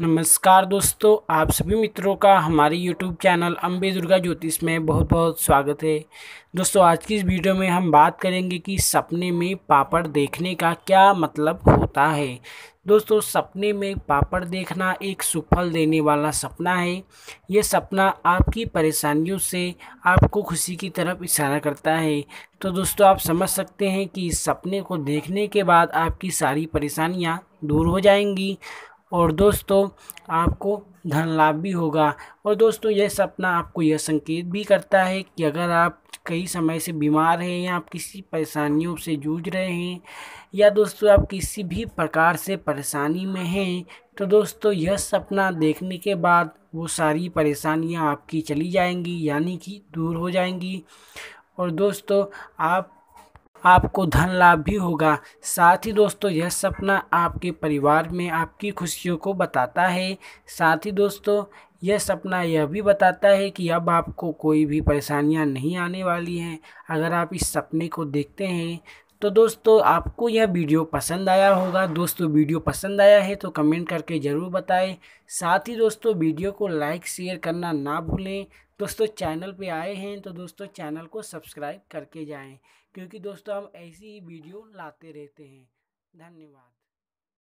नमस्कार दोस्तों आप सभी मित्रों का हमारे YouTube चैनल अम्बे दुर्गा ज्योतिष में बहुत बहुत स्वागत है दोस्तों आज की इस वीडियो में हम बात करेंगे कि सपने में पापड़ देखने का क्या मतलब होता है दोस्तों सपने में पापड़ देखना एक सुफल देने वाला सपना है यह सपना आपकी परेशानियों से आपको खुशी की तरफ इशारा करता है तो दोस्तों आप समझ सकते हैं कि इस सपने को देखने के बाद आपकी सारी परेशानियाँ दूर हो जाएंगी और दोस्तों आपको धन लाभ भी होगा और दोस्तों यह सपना आपको यह संकेत भी करता है कि अगर आप कई समय से बीमार हैं या आप किसी परेशानियों से जूझ रहे हैं या दोस्तों आप किसी भी प्रकार से परेशानी में हैं तो दोस्तों यह सपना देखने के बाद वो सारी परेशानियां आपकी चली जाएंगी यानी कि दूर हो जाएंगी और दोस्तों आप आपको धन लाभ भी होगा साथ ही दोस्तों यह सपना आपके परिवार में आपकी खुशियों को बताता है साथ ही दोस्तों यह सपना यह भी बताता है कि अब आपको कोई भी परेशानियां नहीं आने वाली हैं अगर आप इस सपने को देखते हैं तो दोस्तों आपको यह वीडियो पसंद आया होगा दोस्तों वीडियो पसंद आया है तो कमेंट करके ज़रूर बताएं साथ ही दोस्तों वीडियो को लाइक शेयर करना ना भूलें दोस्तों चैनल पे आए हैं तो दोस्तों चैनल को सब्सक्राइब करके जाएं क्योंकि दोस्तों हम ऐसी ही वीडियो लाते रहते हैं धन्यवाद